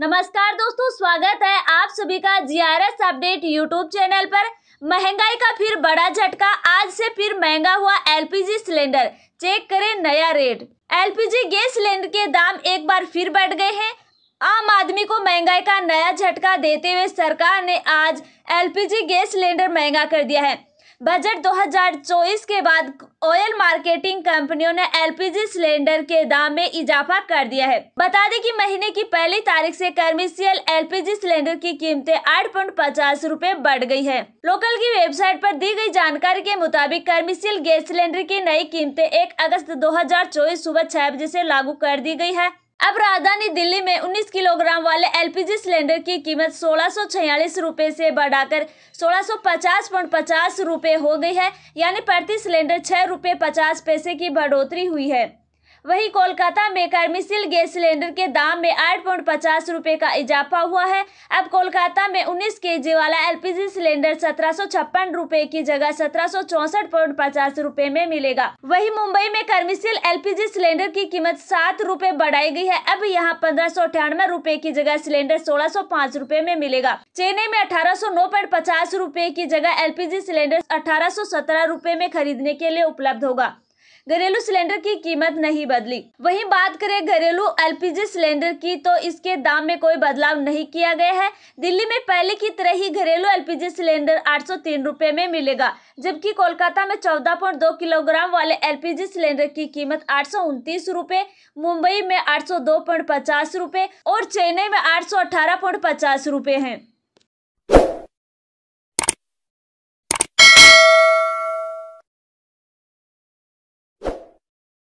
नमस्कार दोस्तों स्वागत है आप सभी का जीआरएस अपडेट यूट्यूब चैनल पर महंगाई का फिर बड़ा झटका आज से फिर महंगा हुआ एलपीजी सिलेंडर चेक करें नया रेट एलपीजी गैस सिलेंडर के दाम एक बार फिर बढ़ गए हैं आम आदमी को महंगाई का नया झटका देते हुए सरकार ने आज एलपीजी गैस सिलेंडर महंगा कर दिया है बजट 2024 के बाद ऑयल मार्केटिंग कंपनियों ने एलपीजी सिलेंडर के दाम में इजाफा कर दिया है बता दें कि महीने की पहली तारीख से कर्मिशियल एलपीजी सिलेंडर की कीमतें आठ पॉइंट पचास रूपए बढ़ गई है लोकल की वेबसाइट पर दी गई जानकारी के मुताबिक कर्मिशियल गैस सिलेंडर की नई कीमतें एक अगस्त दो सुबह छह बजे ऐसी लागू कर दी गयी है अब राजधानी दिल्ली में 19 किलोग्राम वाले एलपीजी सिलेंडर की कीमत सोलह सौ से बढ़ाकर सोलह पॉइंट पचास रुपये हो गई है यानी प्रति सिलेंडर छः रुपये पचास पैसे की बढ़ोतरी हुई है वहीं कोलकाता में कर्मिसिल गैस सिलेंडर के दाम में आठ पॉइंट पचास रुपये का इजाफा हुआ है अब कोलकाता में उन्नीस के जी वाला एलपीजी सिलेंडर सत्रह सौ छप्पन रुपये की जगह सत्रह सौ चौसठ पॉइंट पचास रूपए में मिलेगा वहीं मुंबई में कर्मिसिल एल सिलेंडर की कीमत सात रूपए बढ़ाई गई है अब यहाँ पंद्रह सौ अठानवे रूपए की जगह सिलेंडर सोलह सौ पाँच में मिलेगा चेन्नई में अठारह सौ नौ पॉइंट पचास की जगह एल सिलेंडर अठारह सौ सत्रह में खरीदने के लिए उपलब्ध होगा घरेलू सिलेंडर की कीमत नहीं बदली वहीं बात करें घरेलू एलपीजी सिलेंडर की तो इसके दाम में कोई बदलाव नहीं किया गया है दिल्ली में पहले की तरह ही घरेलू एलपीजी सिलेंडर आठ सौ में मिलेगा जबकि कोलकाता में चौदह किलोग्राम वाले एलपीजी सिलेंडर की कीमत आठ सौ मुंबई में आठ सौ और चेन्नई में आठ सौ अठारह पॉइंट पचास